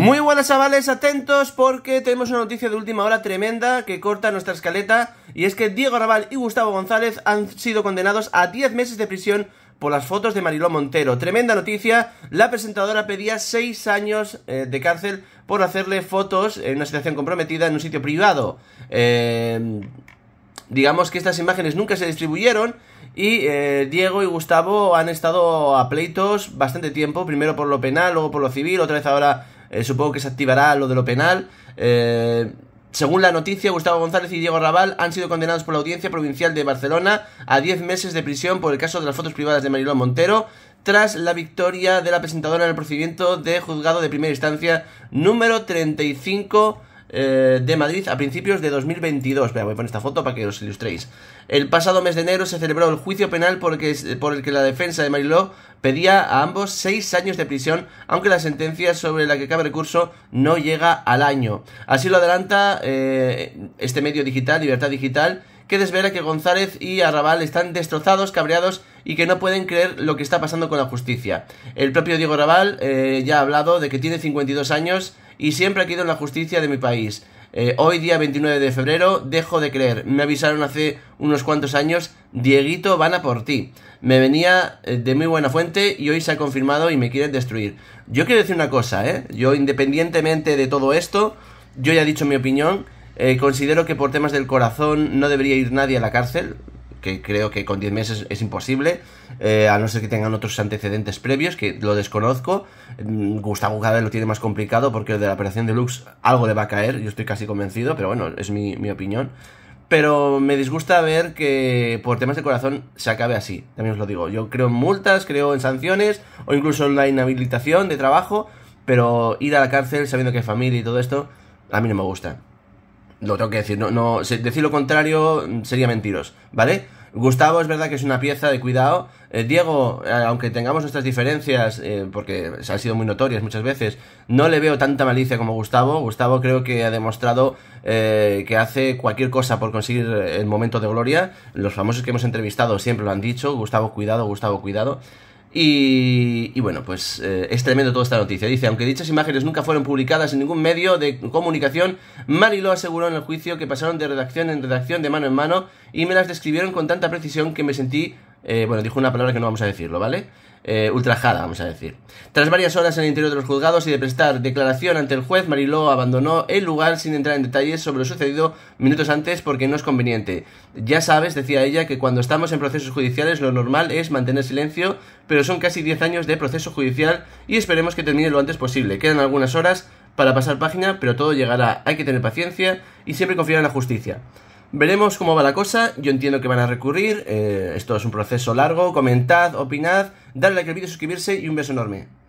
Muy buenas chavales, atentos porque tenemos una noticia de última hora tremenda que corta nuestra escaleta y es que Diego Raval y Gustavo González han sido condenados a 10 meses de prisión por las fotos de Mariló Montero. Tremenda noticia, la presentadora pedía 6 años eh, de cárcel por hacerle fotos en una situación comprometida en un sitio privado. Em, digamos que estas imágenes nunca se distribuyeron y eh, Diego y Gustavo han estado a pleitos bastante tiempo, primero por lo penal, luego por lo civil, otra vez ahora eh, supongo que se activará lo de lo penal. Eh, según la noticia, Gustavo González y Diego Raval han sido condenados por la Audiencia Provincial de Barcelona a 10 meses de prisión por el caso de las fotos privadas de Marilón Montero, tras la victoria de la presentadora en el procedimiento de juzgado de primera instancia número 35 eh, de Madrid a principios de 2022. voy a poner esta foto para que os ilustréis. El pasado mes de enero se celebró el juicio penal por el que la defensa de Mariló pedía a ambos seis años de prisión, aunque la sentencia sobre la que cabe recurso no llega al año. Así lo adelanta eh, este medio digital, Libertad Digital, que desvela que González y Arrabal están destrozados, cabreados y que no pueden creer lo que está pasando con la justicia. El propio Diego Arrabal eh, ya ha hablado de que tiene 52 años y siempre ha quedado en la justicia de mi país. Eh, hoy día 29 de febrero dejo de creer. Me avisaron hace unos cuantos años, Dieguito, van a por ti. Me venía eh, de muy buena fuente y hoy se ha confirmado y me quieren destruir. Yo quiero decir una cosa, ¿eh? Yo independientemente de todo esto, yo ya he dicho mi opinión. Eh, considero que por temas del corazón no debería ir nadie a la cárcel que creo que con 10 meses es imposible, eh, a no ser que tengan otros antecedentes previos, que lo desconozco. Mm, Gustavo cada lo tiene más complicado porque de la operación deluxe algo le va a caer, yo estoy casi convencido, pero bueno, es mi, mi opinión. Pero me disgusta ver que por temas de corazón se acabe así, también os lo digo. Yo creo en multas, creo en sanciones o incluso en la inhabilitación de trabajo, pero ir a la cárcel sabiendo que hay familia y todo esto, a mí no me gusta. Lo tengo que decir, no, decir lo contrario sería mentiros, ¿vale? Gustavo es verdad que es una pieza de cuidado. Eh, Diego, eh, aunque tengamos nuestras diferencias, eh, porque se han sido muy notorias muchas veces, no le veo tanta malicia como Gustavo. Gustavo creo que ha demostrado que hace cualquier cosa por conseguir el momento de gloria. Los famosos que hemos entrevistado siempre lo han dicho. Gustavo, cuidado, Gustavo, cuidado. Y, bueno, pues eh, es tremendo toda esta noticia. Dice, aunque dichas imágenes nunca fueron publicadas en ningún medio de comunicación, lo aseguró en el juicio que pasaron de redacción en redacción de mano en mano y me las describieron con tanta precisión que me sentí eh, bueno, dijo una palabra que no vamos a decirlo, ¿vale? Eh, ultrajada, vamos a decir. Tras varias horas en el interior de los juzgados y de prestar declaración ante el juez, Mariló abandonó el lugar sin entrar en detalles sobre lo sucedido minutos antes porque no es conveniente. Ya sabes, decía ella, que cuando estamos en procesos judiciales lo normal es mantener silencio, pero son casi 10 años de proceso judicial y esperemos que termine lo antes posible. Quedan algunas horas para pasar página, pero todo llegará. Hay que tener paciencia y siempre confiar en la justicia. Veremos cómo va la cosa, yo entiendo que van a recurrir, eh, esto es un proceso largo, comentad, opinad, dadle like al vídeo, suscribirse y un beso enorme.